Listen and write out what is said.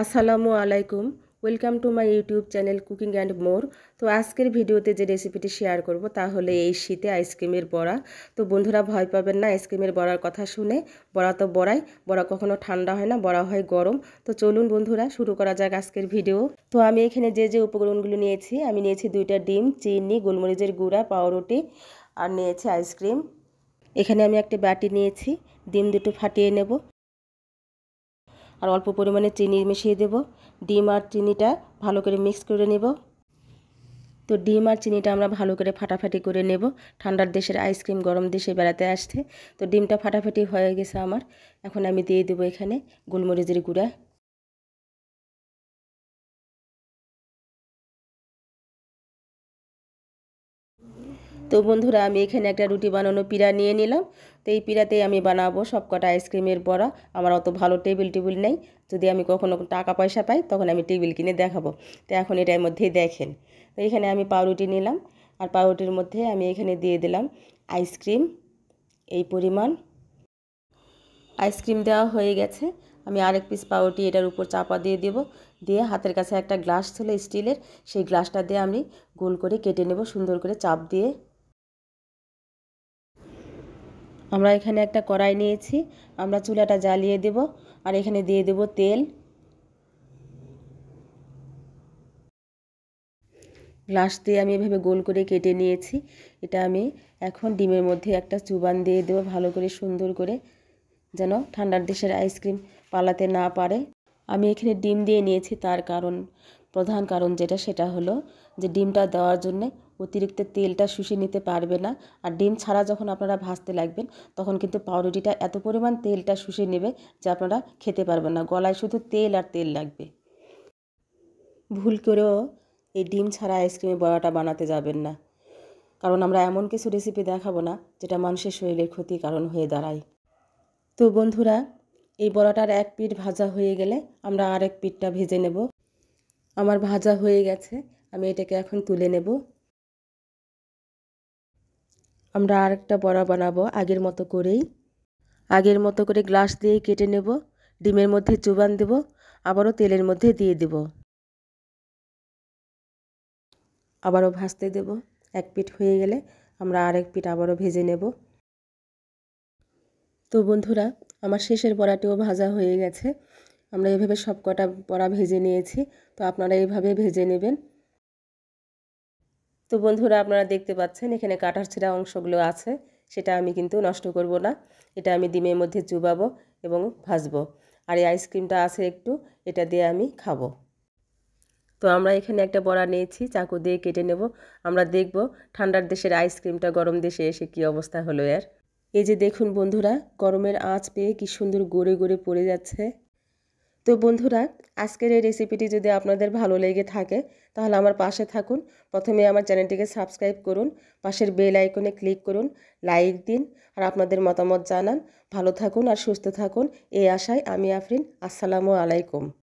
আসসালামু আলাইকুম welcome to my YouTube channel cooking and more তো আজকের ভিডিওতে যে রেসিপিটি শেয়ার করব তাহলে এই শীতে আইসক্রিমের বড়া তো বন্ধুরা ভয় পাবেন না আইসক্রিমের বড়ার কথা শুনে বড়া তো বড়াই বড়া কখনো ঠান্ডা হয় না বড়া হয় গরম তো চলুন বন্ধুরা শুরু করা যাক আজকের ভিডিও তো আমি এখানে যে যে উপকরণগুলো নিয়েছি আমি নিয়েছি দুইটা ডিম চিনি গোলমরিচের গুঁড়া পাউরুটি আর নিয়েছি আইসক্রিম এখানে আমি একটা বাটি নিয়েছি ডিম দুটো ফাটিয়ে নেব আর অল্প পরিমাণে চিনি মিশিয়ে দেব ডিম আর চিনিটা ভালো করে মিক্স করে নেব তো ডিম আর চিনিটা আমরা ভালো করে ফাটাফাটি করে নেব ঠান্ডার দেশের আইসক্রিম গরম দেশে বেড়াতে আসতে তো ডিমটা ফাটাফাটি হয়ে গেছে আমার এখন আমি দিয়ে দেবো এখানে গোলমরিচের গুঁড়া তো বন্ধুরা আমি এখানে একটা রুটি বানানো পিড়া নিয়ে নিলাম তো এই পিড়াতেই আমি বানাবো সব কটা আইসক্রিমের বড়া আমার অত ভালো টেবিল টেবিল নেই যদি আমি কখনো টাকা পয়সা পাই তখন আমি টেবিল কিনে দেখাবো তো এখন এটার মধ্যেই দেখেন তো এখানে আমি পাউরুটি নিলাম আর পাউরুটির মধ্যে আমি এখানে দিয়ে দিলাম আইসক্রিম এই পরিমাণ আইসক্রিম দেওয়া হয়ে গেছে আমি আরেক পিস পাউরুটি এটার উপর চাপা দিয়ে দেব দিয়ে হাতের কাছে একটা গ্লাস ছিল স্টিলের সেই গ্লাসটা দিয়ে আমি গোল করে কেটে নেব সুন্দর করে চাপ দিয়ে আমরা এখানে একটা কড়াই নিয়েছি আমরা চুলাটা জ্বালিয়ে দেব আর এখানে দিয়ে দেব তেল গ্লাস দিয়ে আমি এভাবে গোল করে কেটে নিয়েছি এটা আমি এখন ডিমের মধ্যে একটা চুবান দিয়ে দেবো ভালো করে সুন্দর করে যেন ঠান্ডার দেশের আইসক্রিম পালাতে না পারে আমি এখানে ডিম দিয়ে নিয়েছি তার কারণ প্রধান কারণ যেটা সেটা হলো যে ডিমটা দেওয়ার জন্যে অতিরিক্ত তেলটা শুষে নিতে পারবে না আর ডিম ছাড়া যখন আপনারা ভাজতে লাগবেন তখন কিন্তু পাউরুটিটা এত পরিমাণ তেলটা শুষে নেবে যে আপনারা খেতে পারবেন না গলায় শুধু তেল আর তেল লাগবে ভুল করেও এই ডিম ছাড়া আইসক্রিমের বড়াটা বানাতে যাবেন না কারণ আমরা এমন কিছু রেসিপি দেখাবো না যেটা মানুষের শরীরের ক্ষতি কারণ হয়ে দাঁড়ায় তো বন্ধুরা এই বড়াটার এক পিঠ ভাজা হয়ে গেলে আমরা আরেক পিঠটা ভেজে নেব আমার ভাজা হয়ে গেছে আমি এটাকে এখন তুলে নেব আমরা আরেকটা বড়া বানাবো আগের মতো করেই আগের মতো করে গ্লাস দিয়ে কেটে নেব ডিমের মধ্যে চুবান দেব আবারও তেলের মধ্যে দিয়ে দেব আবারও ভাজতে দেব এক পিট হয়ে গেলে আমরা আরেক পিট আবারও ভেজে নেব তো বন্ধুরা আমার শেষের বড়াটিও ভাজা হয়ে গেছে আমরা এভাবে সব কটা বড়া ভেজে নিয়েছি তো আপনারা এভাবে ভেজে নেবেন তো বন্ধুরা আপনারা দেখতে পাচ্ছেন এখানে কাটার ছেঁড়া অংশগুলো আছে সেটা আমি কিন্তু নষ্ট করব না এটা আমি ডিমের মধ্যে চুবাবো এবং ভাজবো আর এই আইসক্রিমটা আছে একটু এটা দিয়ে আমি খাবো তো আমরা এখানে একটা বড়া নিয়েছি চাকু দিয়ে কেটে নেব আমরা দেখব ঠান্ডার দেশের আইসক্রিমটা গরম দেশে এসে কি অবস্থা হলো এর এই যে দেখুন বন্ধুরা গরমের আঁচ পেয়ে কি সুন্দর গড়ে গড়ে পড়ে যাচ্ছে তো বন্ধুরা আজকের এই রেসিপিটি যদি আপনাদের ভালো লেগে থাকে তাহলে আমার পাশে থাকুন প্রথমে আমার চ্যানেলটিকে সাবস্ক্রাইব করুন পাশের বেল আইকনে ক্লিক করুন লাইক দিন আর আপনাদের মতামত জানান ভালো থাকুন আর সুস্থ থাকুন এই আশায় আমি আফরিন আসসালামু আলাইকুম